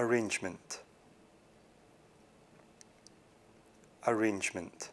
arrangement arrangement